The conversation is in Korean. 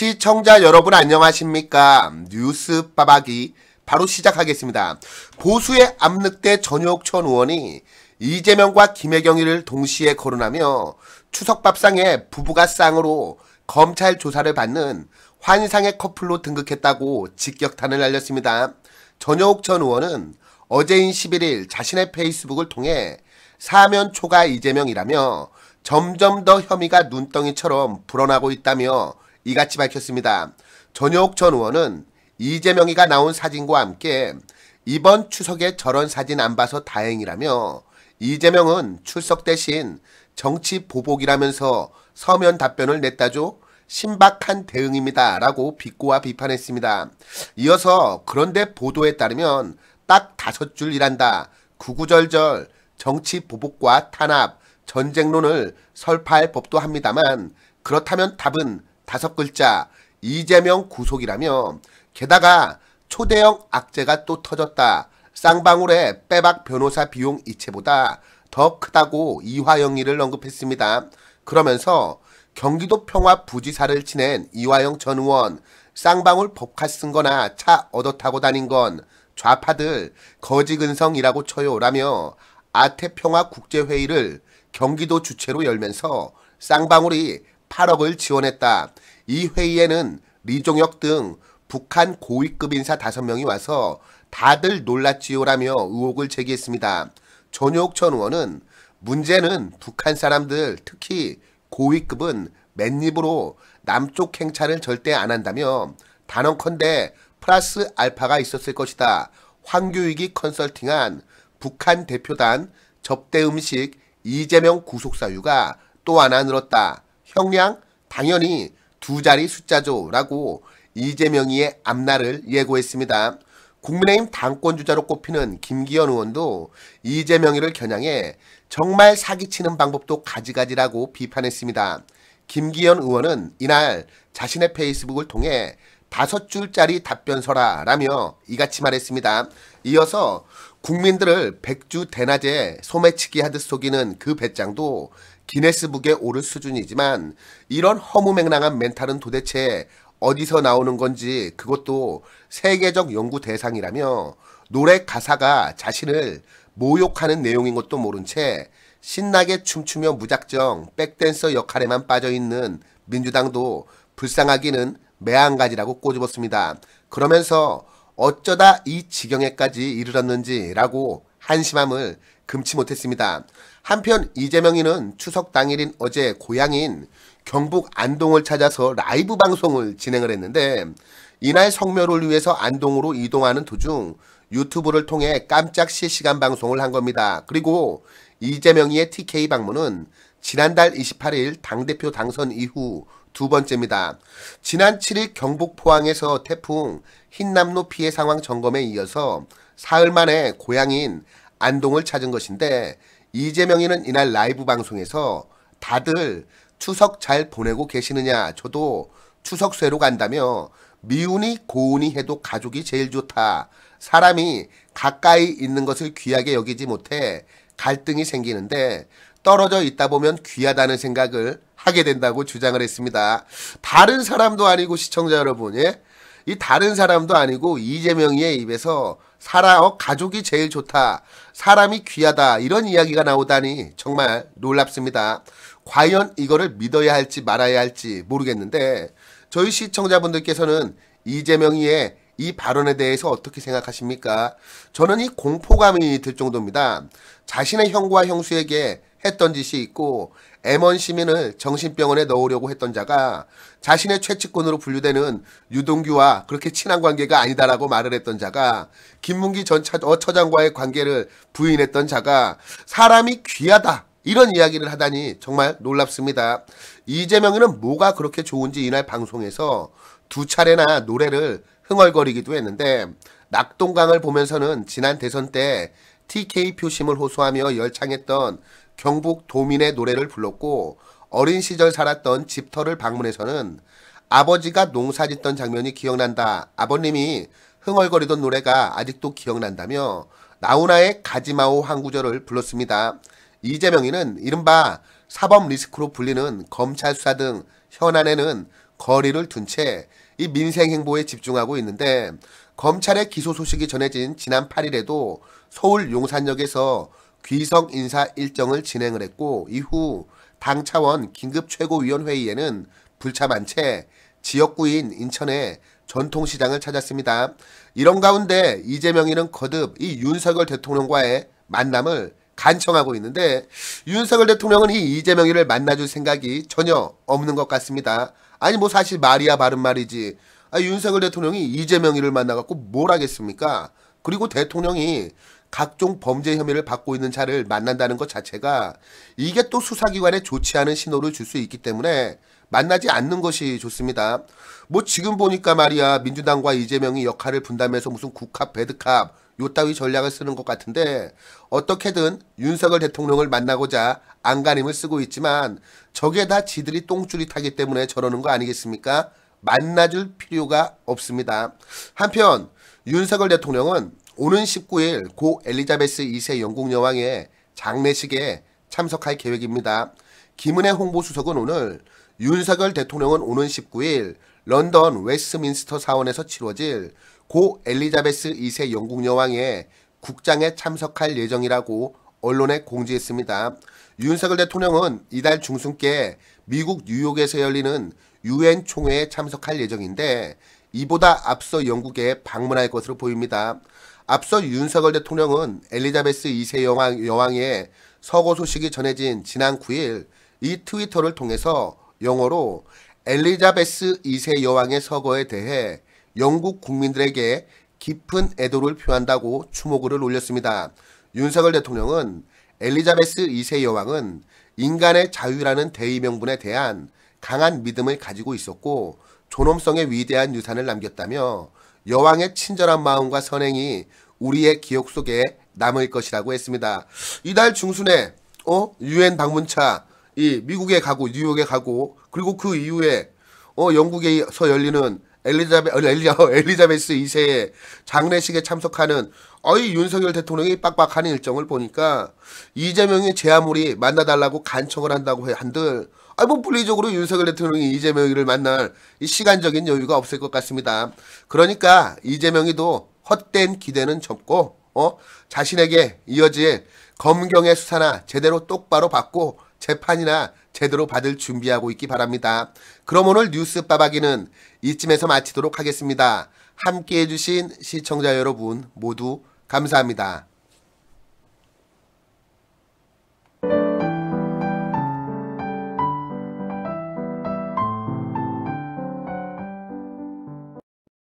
시청자 여러분 안녕하십니까 뉴스 빠박이 바로 시작하겠습니다 보수의 압력대 전용천 의원이 이재명과 김혜경이를 동시에 거론하며 추석밥상에 부부가 쌍으로 검찰 조사를 받는 환상의 커플로 등극했다고 직격탄을 날렸습니다. 전여옥 전 의원은 어제인 11일 자신의 페이스북을 통해 사면 초가 이재명이라며 점점 더 혐의가 눈덩이처럼 불어나고 있다며 이같이 밝혔습니다. 전효옥 전 의원은 이재명이가 나온 사진과 함께 이번 추석에 저런 사진 안 봐서 다행이라며 이재명은 출석 대신 정치 보복이라면서 서면 답변을 냈다죠. 신박한 대응입니다. 라고 비꼬아 비판했습니다. 이어서 그런데 보도에 따르면 딱 다섯 줄 일한다. 구구절절 정치 보복과 탄압, 전쟁론을 설파할 법도 합니다만 그렇다면 답은 다섯 글자 이재명 구속이라며 게다가 초대형 악재가 또 터졌다. 쌍방울의 빼박 변호사 비용 이체보다 더 크다고 이화영이를 언급했습니다. 그러면서 경기도 평화 부지사를 지낸 이화영 전 의원 쌍방울 법카 쓴 거나 차 얻어 타고 다닌 건 좌파들 거지근성이라고 쳐요라며 아태평화 국제회의를 경기도 주최로 열면서 쌍방울이 8억을 지원했다. 이 회의에는 리종혁 등 북한 고위급 인사 5명이 와서 다들 놀랐지요라며 의혹을 제기했습니다. 전효옥 전 의원은 문제는 북한 사람들 특히 고위급은 맨입으로 남쪽 행차를 절대 안 한다며 단언컨대 플러스 알파가 있었을 것이다. 황교익이 컨설팅한 북한 대표단 접대 음식 이재명 구속사유가 또 하나 늘었다. 형량 당연히 두 자리 숫자죠라고 이재명이의 앞날을 예고했습니다. 국민의힘 당권주자로 꼽히는 김기현 의원도 이재명이를 겨냥해 정말 사기치는 방법도 가지가지라고 비판했습니다. 김기현 의원은 이날 자신의 페이스북을 통해 다섯 줄짜리 답변서라라며 이같이 말했습니다. 이어서 국민들을 백주 대낮에 소매치기 하듯 속이는 그 배짱도 기네스북에 오를 수준이지만 이런 허무맹랑한 멘탈은 도대체 어디서 나오는 건지 그것도 세계적 연구 대상이라며 노래 가사가 자신을 모욕하는 내용인 것도 모른 채 신나게 춤추며 무작정 백댄서 역할에만 빠져있는 민주당도 불쌍하기는 매한가지라고 꼬집었습니다. 그러면서 어쩌다 이 지경에까지 이르렀는지라고 한심함을 금치 못했습니다. 한편 이재명이는 추석 당일인 어제 고향인 경북 안동을 찾아서 라이브 방송을 진행을 했는데 이날 성묘를 위해서 안동으로 이동하는 도중 유튜브를 통해 깜짝 실시간 방송을 한 겁니다. 그리고 이재명이의 TK 방문은 지난달 28일 당대표 당선 이후 두 번째입니다. 지난 7일 경북 포항에서 태풍 흰남노 피해 상황 점검에 이어서 사흘 만에 고향인 안동을 찾은 것인데 이재명이는 이날 라이브 방송에서 다들 추석 잘 보내고 계시느냐 저도 추석 쇠로 간다며 미운이 고운이 해도 가족이 제일 좋다. 사람이 가까이 있는 것을 귀하게 여기지 못해 갈등이 생기는데 떨어져 있다 보면 귀하다는 생각을 하게 된다고 주장을 했습니다. 다른 사람도 아니고 시청자 여러분, 예? 이 다른 사람도 아니고 이재명의 입에서 사람 어, 가족이 제일 좋다. 사람이 귀하다. 이런 이야기가 나오다니 정말 놀랍습니다. 과연 이거를 믿어야 할지 말아야 할지 모르겠는데 저희 시청자분들께서는 이재명이의 이 발언에 대해서 어떻게 생각하십니까? 저는 이 공포감이 들 정도입니다. 자신의 형과 형수에게 했던 짓이 있고 M1 시민을 정신병원에 넣으려고 했던 자가 자신의 최측근으로 분류되는 유동규와 그렇게 친한 관계가 아니다라고 말을 했던 자가 김문기 전 차, 어 처장과의 관계를 부인했던 자가 사람이 귀하다 이런 이야기를 하다니 정말 놀랍습니다. 이재명이는 뭐가 그렇게 좋은지 이날 방송에서 두 차례나 노래를 흥얼거리기도 했는데 낙동강을 보면서는 지난 대선 때 TK 표심을 호소하며 열창했던 경북 도민의 노래를 불렀고 어린 시절 살았던 집터를 방문해서는 아버지가 농사 짓던 장면이 기억난다. 아버님이 흥얼거리던 노래가 아직도 기억난다며 나훈아의 가지마오 한 구절을 불렀습니다. 이재명이는 이른바 사법 리스크로 불리는 검찰 수사 등 현안에는 거리를 둔 채 이 민생 행보에 집중하고 있는데 검찰의 기소 소식이 전해진 지난 8일에도 서울 용산역에서 귀성 인사 일정을 진행을 했고 이후 당 차원 긴급 최고위원회의에는 불참한 채 지역구인 인천의 전통시장을 찾았습니다. 이런 가운데 이재명이는 거듭 이 윤석열 대통령과의 만남을 간청하고 있는데 윤석열 대통령은 이 이재명이를 만나줄 생각이 전혀 없는 것 같습니다. 아니 뭐 사실 말이야 바른 말이지. 아, 윤석열 대통령이 이재명이를 만나갖고 뭘 하겠습니까? 그리고 대통령이 각종 범죄 혐의를 받고 있는 자를 만난다는 것 자체가 이게 또 수사기관에 좋지 않은 신호를 줄 수 있기 때문에 만나지 않는 것이 좋습니다. 뭐 지금 보니까 말이야 민주당과 이재명이 역할을 분담해서 무슨 국합, 배드캅 요따위 전략을 쓰는 것 같은데 어떻게든 윤석열 대통령을 만나고자 안간힘을 쓰고 있지만 저게 다 지들이 똥줄이 타기 때문에 저러는 거 아니겠습니까? 만나줄 필요가 없습니다. 한편 윤석열 대통령은 오는 19일 고 엘리자베스 2세 영국 여왕의 장례식에 참석할 계획입니다. 김은혜 홍보수석은 오늘 윤석열 대통령은 오는 19일 런던 웨스민스터 사원에서 치러질 고 엘리자베스 2세 영국 여왕의 국장에 참석할 예정이라고 언론에 공지했습니다. 윤석열 대통령은 이달 중순께 미국 뉴욕에서 열리는 유엔 총회에 참석할 예정인데 이보다 앞서 영국에 방문할 것으로 보입니다. 앞서 윤석열 대통령은 엘리자베스 2세 여왕, 여왕의 서거 소식이 전해진 지난 9일 이 트위터를 통해서 영어로 엘리자베스 2세 여왕의 서거에 대해 영국 국민들에게 깊은 애도를 표한다고 추모글을 올렸습니다. 윤석열 대통령은 엘리자베스 2세 여왕은 인간의 자유라는 대의명분에 대한 강한 믿음을 가지고 있었고 존엄성의 위대한 유산을 남겼다며 여왕의 친절한 마음과 선행이 우리의 기억 속에 남을 것이라고 했습니다. 이달 중순에 어 유엔 방문차 이 미국에 가고 뉴욕에 가고 그리고 그 이후에 어 영국에서 열리는 엘리자베 어, 엘리자 엘리자베스 2세의 장례식에 참석하는 어이 윤석열 대통령이 빡빡한 일정을 보니까 이재명이 제 아무리 만나달라고 간청을 한다고 한들 아, 뭐 물리적으로 윤석열 대통령이 이재명이를 만날 시간적인 여유가 없을 것 같습니다. 그러니까 이재명이도 헛된 기대는 접고 어? 자신에게 이어질 검경의 수사나 제대로 똑바로 받고 재판이나 제대로 받을 준비하고 있기 바랍니다. 그럼 오늘 뉴스 빠박이는 이쯤에서 마치도록 하겠습니다. 함께해 주신 시청자 여러분 모두 감사합니다.